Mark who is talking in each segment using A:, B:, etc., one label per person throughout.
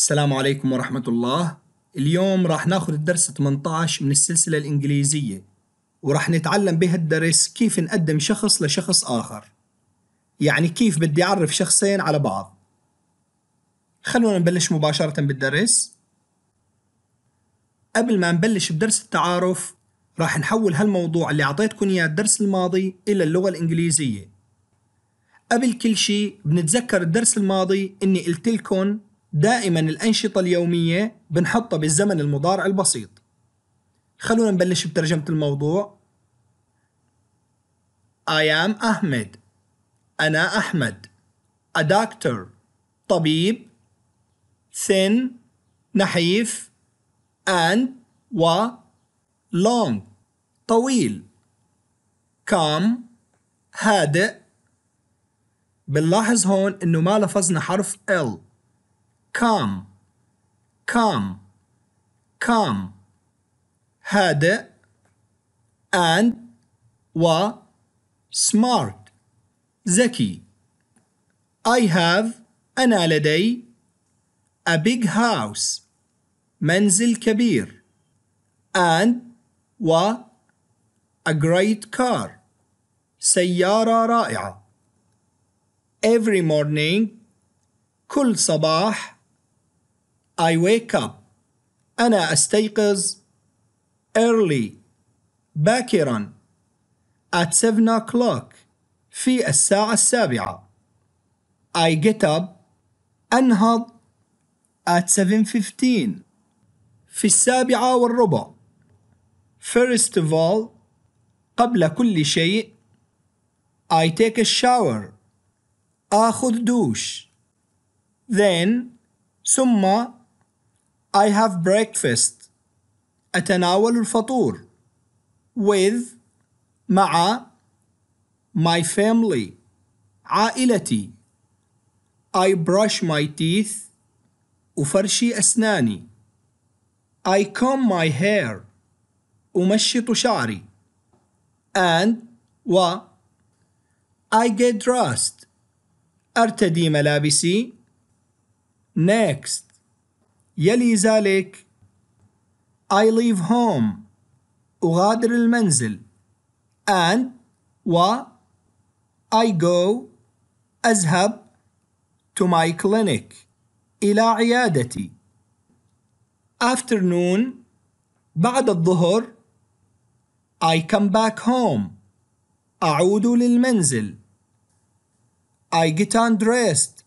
A: السلام عليكم ورحمة الله اليوم راح ناخذ الدرس 18 من السلسلة الإنجليزية وراح نتعلم بهالدرس كيف نقدم شخص لشخص آخر يعني كيف بدي أعرف شخصين على بعض خلونا نبلش مباشرة بالدرس قبل ما نبلش بدرس التعارف راح نحول هالموضوع اللي أعطيتكم إياه الدرس الماضي إلى اللغة الإنجليزية قبل كل شيء بنتذكر الدرس الماضي إني قلت لكم دائما الأنشطة اليومية بنحطها بالزمن المضارع البسيط خلونا نبلش بترجمة الموضوع I am Ahmed أنا أحمد A doctor طبيب thin نحيف and و long طويل calm هادئ بنلاحظ هون انه ما لفظنا حرف L come come come Had and wa smart Zaki. I have an holiday, a big house منزل kabir, and a great car سيارة رائعة every morning كل صباح I wake up أنا أستيقظ early باكرا at seven o'clock في الساعة السابعة I get up أنهض at seven fifteen. في السابعة والربع First of all قبل كل شيء I take a shower آخذ دوش then ثم I have breakfast أتناول الفطور with مع my family عائلتي I brush my teeth أفرشي أسناني I comb my hair أمشط شعري and و I get dressed أرتدي ملابسي next يلي ذلك I leave home أغادر المنزل and و I go أذهب to my clinic إلى عيادتي afternoon بعد الظهر I come back home أعود للمنزل I get undressed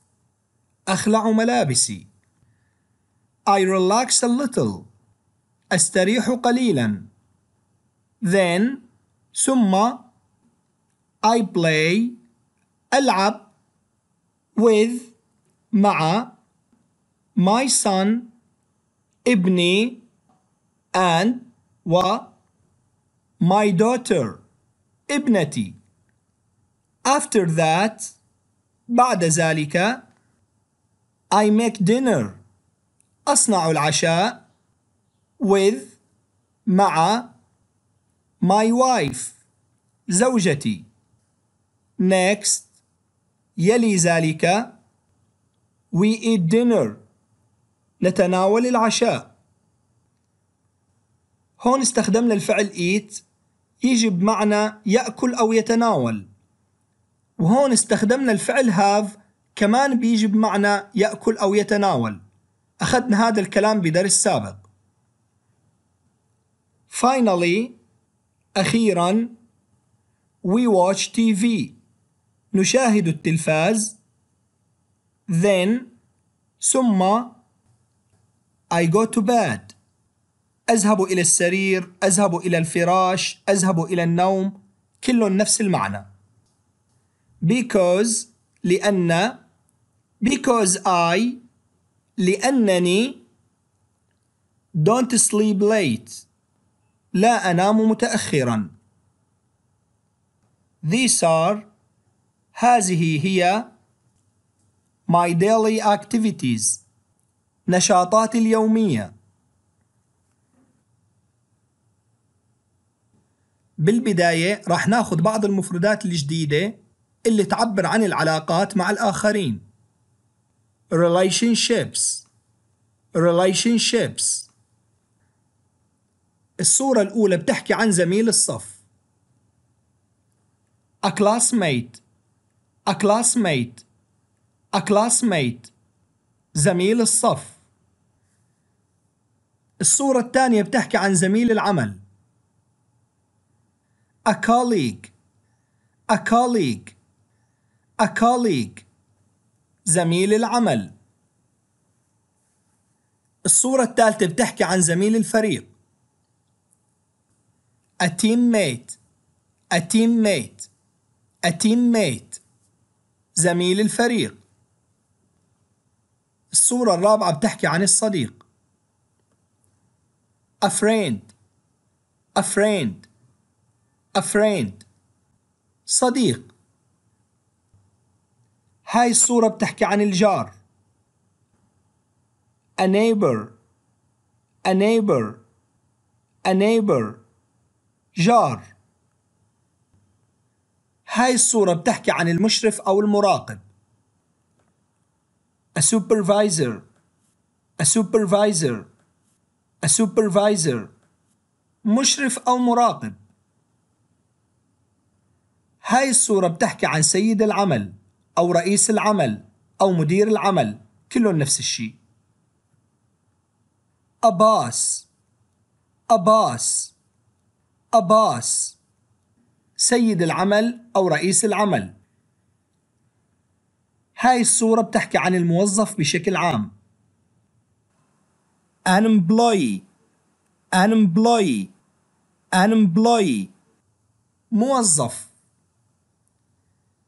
A: أخلع ملابسي I relax a little. أستريح قليلا. Then ثم I play ألعب with مع my son ابني and و my daughter ابنتي after that بعد ذلك I make dinner أصنع العشاء with مع my wife زوجتي next يلي ذلك we eat dinner نتناول العشاء هون استخدمنا الفعل eat يجي بمعنى يأكل أو يتناول وهون استخدمنا الفعل have كمان بيجي بمعنى يأكل أو يتناول أخذنا هذا الكلام بدرس سابق. Finally, أخيرا, we watch TV. نشاهد التلفاز. Then, ثم, I go to bed. أذهب إلى السرير، أذهب إلى الفراش، أذهب إلى النوم، كل نفس المعنى. Because لأن because I لأنني don't sleep late لا أنام متأخرا These are هذه هي my daily activities نشاطاتي اليومية بالبداية راح ناخذ بعض المفردات الجديدة اللي تعبر عن العلاقات مع الآخرين relationships relationships الصورة الأولى بتحكي عن زميل الصف a classmate a classmate a classmate زميل الصف الصورة الثانية بتحكي عن زميل العمل a colleague a colleague a colleague زميل العمل الصورة الثالثة بتحكي عن زميل الفريق a teammate a teammate a teammate زميل الفريق الصورة الرابعة بتحكي عن الصديق a friend a friend a friend صديق هاي الصورة بتحكي عن الجار a neighbor a neighbor a neighbor جار هاي الصورة بتحكي عن المشرف أو المراقب a supervisor a supervisor a supervisor مشرف أو مراقب هاي الصورة بتحكي عن سيد العمل أو رئيس العمل أو مدير العمل كلهم نفس الشيء أباس أباس أباس سيد العمل أو رئيس العمل هاي الصورة بتحكي عن الموظف بشكل عام An employee An employee An employee موظف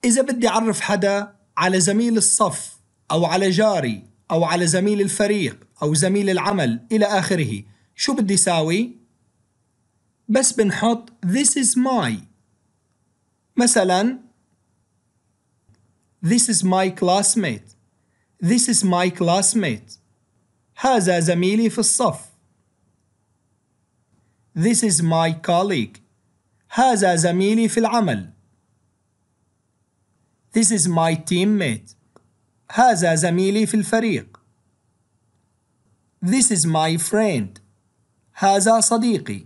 A: إذا بدي أعرف حدا على زميل الصف أو على جاري أو على زميل الفريق أو زميل العمل إلى آخره شو بدي ساوي؟ بس بنحط this is my مثلا This is my classmate This is my classmate هذا زميلي في الصف This is my colleague هذا زميلي في العمل This is my teammate. هذا زميلي في الفريق. This is my friend. هذا صديقي.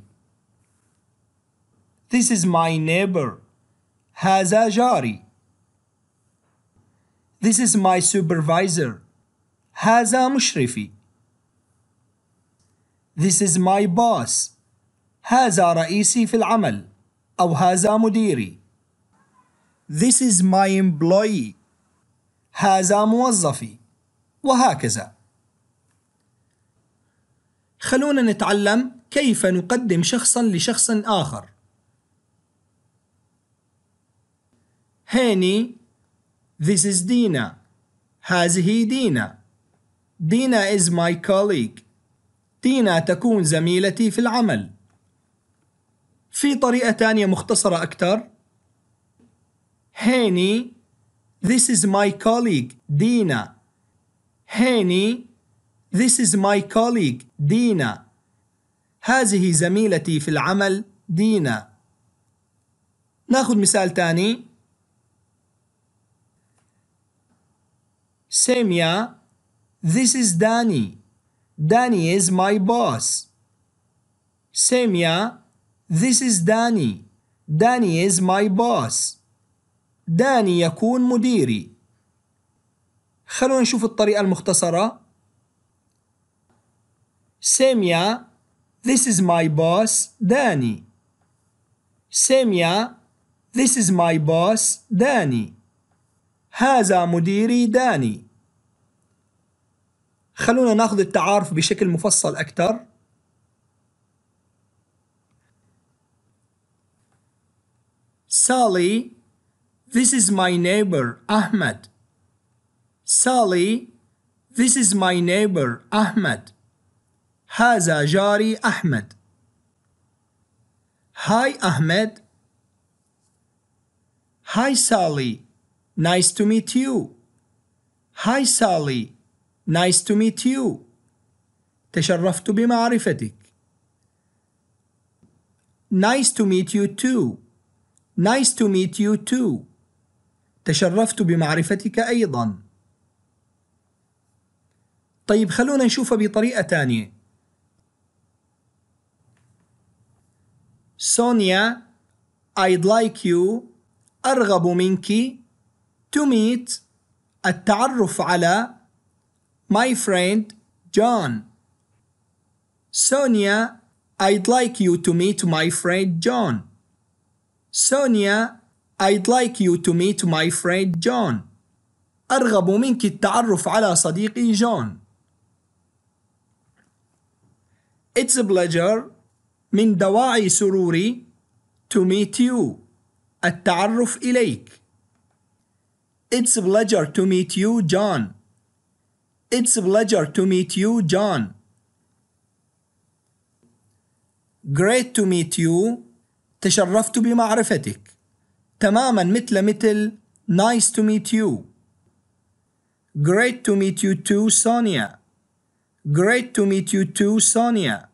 A: This is my neighbor. هذا جاري. This is my supervisor. هذا مشرفي. This is my boss. هذا رئيسي في العمل أو هذا مديري. This is my employee. هذا موظفي. وهكذا. خلونا نتعلم كيف نقدم شخصا لشخص آخر. هاني This is Dina. هذه دينا. دينا is my colleague. دينا تكون زميلتي في العمل. في طريقة تانية مختصرة أكتر هاني This is my colleague دينا هاني This is my colleague دينا هذه زميلتي في العمل دينا ناخذ مثال تاني سيميا This is Danny Danny is my boss سيميا This is Danny Danny is my boss داني يكون مديري خلونا نشوف الطريقة المختصرة سيميا This is my boss داني سيميا This is my boss داني هذا مديري داني خلونا ناخذ التعارف بشكل مفصل أكثر Sally This is my neighbor Ahmed. Sally, this is my neighbor Ahmed. هذا جاري أحمد. Hi Ahmed. Hi Sally. Nice to meet you. Hi Sally. Nice to meet you. تشرفت بمعرفتك. Nice to meet you too. Nice to meet you too. تشرفت بمعرفتك أيضا طيب خلونا نشوفها بطريقة تانية سونيا I'd like you أرغب منك to meet التعرف على my friend John سونيا I'd like you to meet my friend John سونيا I'd like you to meet my friend John. أرغب منك التعرف على صديقي جون. It's a pleasure من دواعي سروري to meet you التعرف إليك. It's a pleasure to meet you, John. It's a pleasure to meet you, John. Great to meet you. تشرفت بمعرفتك. تماما مثل مثل nice to meet you great to meet you too Sonia great to meet you too Sonia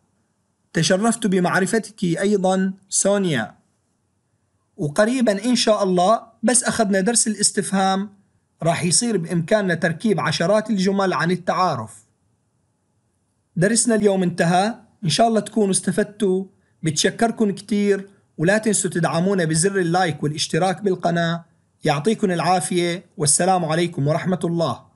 A: تشرفت بمعرفتك أيضا سونيا وقريبا إن شاء الله بس أخذنا درس الاستفهام راح يصير بإمكاننا تركيب عشرات الجمل عن التعارف درسنا اليوم انتهى إن شاء الله تكونوا استفدتوا بتشكركم كتير ولا تنسوا تدعمونا بزر اللايك والاشتراك بالقناة يعطيكم العافية والسلام عليكم ورحمة الله